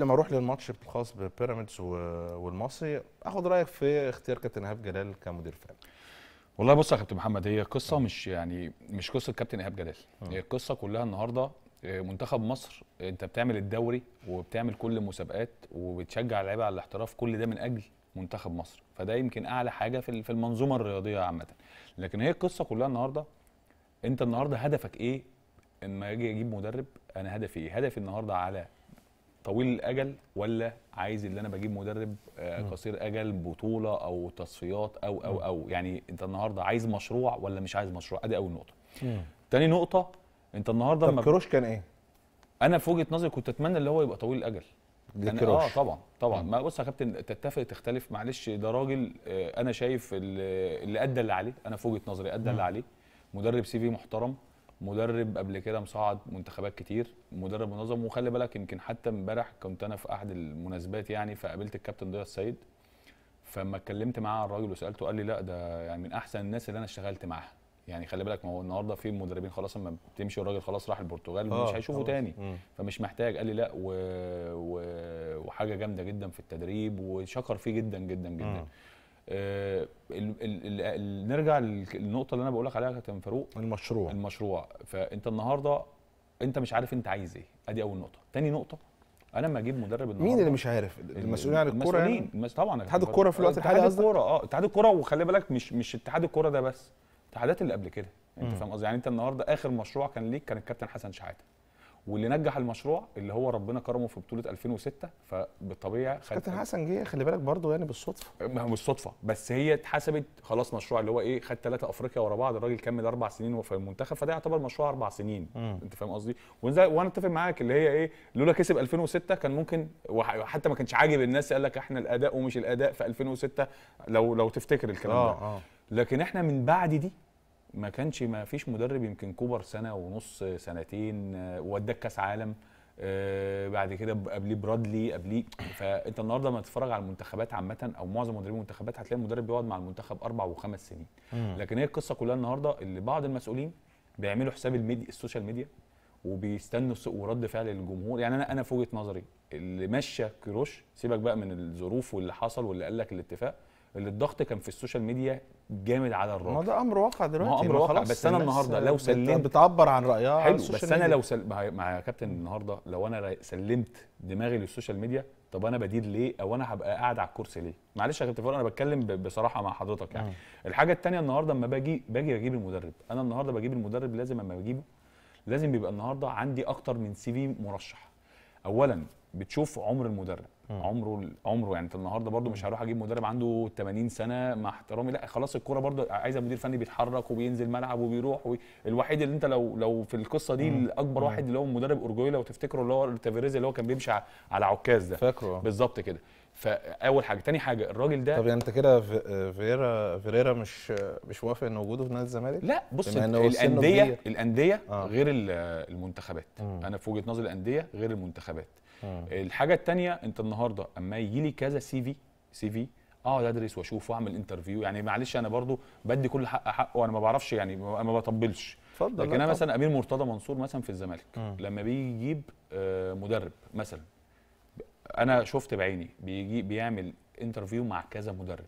لما اروح للماتش الخاص ببيراميدز والمصري اخد رايك في اختيار كابتن ايهاب جلال كمدير فني والله بص يا كابتن محمد هي قصه مش يعني مش قصه كابتن ايهاب جلال هي القصه كلها النهارده آه، منتخب مصر انت بتعمل الدوري وبتعمل كل المسابقات وبتشجع اللعيبه على الاحتراف كل ده من اجل منتخب مصر فده يمكن اعلى حاجه في في المنظومه الرياضيه عامه لكن هي القصه كلها النهارده انت النهارده هدفك ايه اما اجي اجيب مدرب انا هدفي ايه هدفي النهارده على طويل الاجل ولا عايز اللي انا بجيب مدرب آه، قصير اجل بطوله او تصفيات او او او يعني انت النهارده عايز مشروع ولا مش عايز مشروع ادي اول نقطه تاني نقطه انت النهارده طب كروش كان ايه انا في وجهه نظري كنت اتمنى اللي هو يبقى طويل الاجل يعني اه طبعا طبعا ما بص يا كابتن تتفق تختلف معلش ده راجل آه، انا شايف اللي ادى اللي عليه انا في وجهه نظري ادى اللي عليه مدرب سي في محترم مدرب قبل كده مصعد منتخبات كتير مدرب منظم وخلي بالك يمكن حتى امبارح كنت انا في احد المناسبات يعني فقابلت الكابتن ضياء السيد فما اتكلمت معاه على الراجل وسالته قال لي لا ده يعني من احسن الناس اللي انا اشتغلت معاها يعني خلي بالك ما هو النهارده في مدربين خلاص اما بتمشي الراجل خلاص راح البرتغال آه، مش هيشوفه تاني مم. فمش محتاج قال لي لا و... و... وحاجه جامده جدا في التدريب وشكر فيه جدا جدا جدا مم. آه، نرجع للنقطه اللي انا بقول لك عليها كابتن فاروق المشروع المشروع فانت النهارده انت مش عارف انت عايز ايه ادي اول نقطه تاني نقطه انا لما اجيب مدرب النهارده مين اللي مش عارف المسؤولين عن الكوره يعني طبعا اتحاد الكوره في الوقت الحالي قصدك الكوره اه اتحاد الكوره وخلي بالك مش مش اتحاد الكوره ده بس اتحادات اللي قبل كده انت فاهم قصدي يعني انت النهارده اخر مشروع كان ليك كان الكابتن حسن شحاته واللي نجح المشروع اللي هو ربنا كرمه في بطوله 2006 فبالطبيعي خد كابتن حسن جه خلي بالك برضه يعني بالصدفه مش صدفه بس هي اتحسبت خلاص مشروع اللي هو ايه خد ثلاثه افريقيا ورا بعض الراجل كمل اربع سنين في المنتخب فده يعتبر مشروع اربع سنين م. انت فاهم قصدي وانا اتفق معاك اللي هي ايه لولا كسب 2006 كان ممكن وحتى ما كانش عاجب الناس قال لك احنا الاداء ومش الاداء في 2006 لو لو تفتكر الكلام آه، ده آه. لكن احنا من بعد دي ما كانش ما فيش مدرب يمكن كبر سنه ونص سنتين وداك كاس عالم آه، بعد كده قبليه برادلي قبليه فانت النهارده لما تتفرج على المنتخبات عامه او معظم مدربين المنتخبات هتلاقي المدرب بيقعد مع المنتخب اربع وخمس سنين لكن هي القصه كلها النهارده اللي بعض المسؤولين بيعملوا حساب الميديا السوشيال ميديا وبيستنوا ورد فعل الجمهور يعني انا انا في وجهه نظري اللي ماشيه كروش سيبك بقى من الظروف واللي حصل واللي قال لك الاتفاق اللي الضغط كان في السوشيال ميديا جامد على الراجل ما ده امر واقع دلوقتي ما هو امر واقع بس انا النهارده لو سلمت بتعبر عن رايها حلو بس ميديا. انا لو سل... مع يا كابتن النهارده لو انا سلمت دماغي للسوشيال ميديا طب انا بديل ليه او انا هبقى قاعد على الكرسي ليه معلش يا كابتن فاروق انا بتكلم بصراحه مع حضرتك يعني م. الحاجه الثانيه النهارده اما باجي باجي بجيب المدرب انا النهارده بجيب المدرب لازم اما بجيبه لازم بيبقى النهارده عندي اكتر من سي في مرشح اولا بتشوف عمر المدرب عمره عمره يعني النهارده برده مش هروح اجيب مدرب عنده 80 سنه مع احترامي لا خلاص الكوره برده عايزه مدير فني بيتحرك وبينزل ملعب وبيروح وي... الوحيد اللي انت لو لو في القصه دي اكبر الاكبر واحد اللي هو مدرب اورجويلا لو تفتكره اللي هو تافيريز اللي هو كان بيمشي على عكاز ده فاكره آه. بالظبط كده فاول حاجه تاني حاجه الراجل ده طب يعني انت كده آه، فيرا فيريرا مش آه، مش موافق ان وجوده في نادي الزمالك لا بص الانديه الانديه آه. غير المنتخبات مم. انا في وجهه نظري الانديه غير المنتخبات آه. الحاجه الثانيه انت النهارده اما يجي لي كذا سي في سي في اقعد ادرس واشوف واعمل انترفيو يعني معلش انا برضو بدي كل حق حقه وانا ما بعرفش يعني ما بطبلش اتفضل لكن انا مثلا امير مرتضى منصور مثلا في الزمالك آه. لما بيجي يجيب آه، مدرب مثلا انا شفت بعيني بيجي بيعمل انترفيو مع كذا مدرب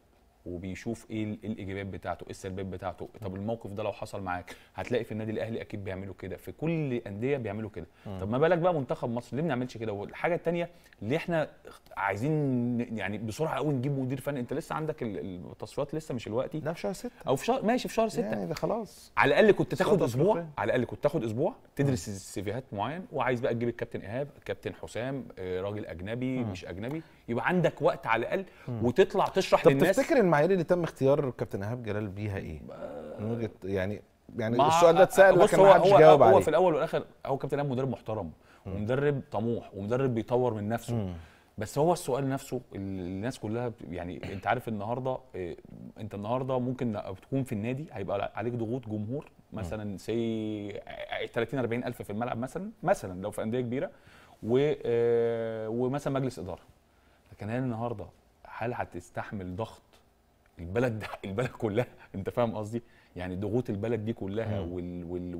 وبيشوف ايه, إيه الاجابات بتاعته ايه السلبيات بتاعته طب الموقف ده لو حصل معاك هتلاقي في النادي الاهلي اكيد بيعملوا كده في كل الانديه بيعملوا كده طب ما بالك بقى منتخب مصر ليه ما بنعملش كده والحاجه الثانيه ليه احنا عايزين يعني بسرعه قوي نجيب مدير فني انت لسه عندك التصفيات لسه مش الوقت ده في شهر 6 او في شهر ماشي في شهر 6 يعني ده خلاص على الاقل كنت تاخد اسبوع على الاقل كنت تاخد اسبوع تدرس السيفيهات معين وعايز بقى تجيب الكابتن ايهاب الكابتن حسام آه، راجل اجنبي مش اجنبي يبقى عندك وقت على الاقل وتطلع تشرح للناس تفتكر المعايير اللي تم اختيار كابتن ايهاب جلال بيها ايه؟ من وجهه يعني يعني السؤال ده اتسال لكن ما حدش جاوب عليه هو في الاول والاخر هو كابتن ايهاب مدرب محترم ومدرب طموح ومدرب بيطور من نفسه بس هو السؤال نفسه الناس كلها يعني انت عارف النهارده إيه، انت النهارده ممكن تكون في النادي هيبقى عليك ضغوط جمهور مثلا سي 30 40 الف في الملعب مثلا مثلا لو في انديه كبيره و آه، ومثلا مجلس اداره لكن هل النهارده هل هتستحمل ضغط البلد ده البلد كلها انت فاهم قصدي يعني ضغوط البلد دي كلها وال وال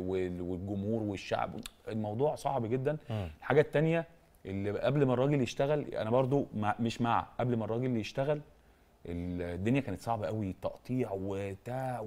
وال والجمهور والشعب الموضوع صعب جدا الحاجه الثانيه اللي قبل ما الراجل يشتغل انا برضو مع مش مع قبل ما الراجل يشتغل الدنيا كانت صعبه قوي تقطيع وبتاع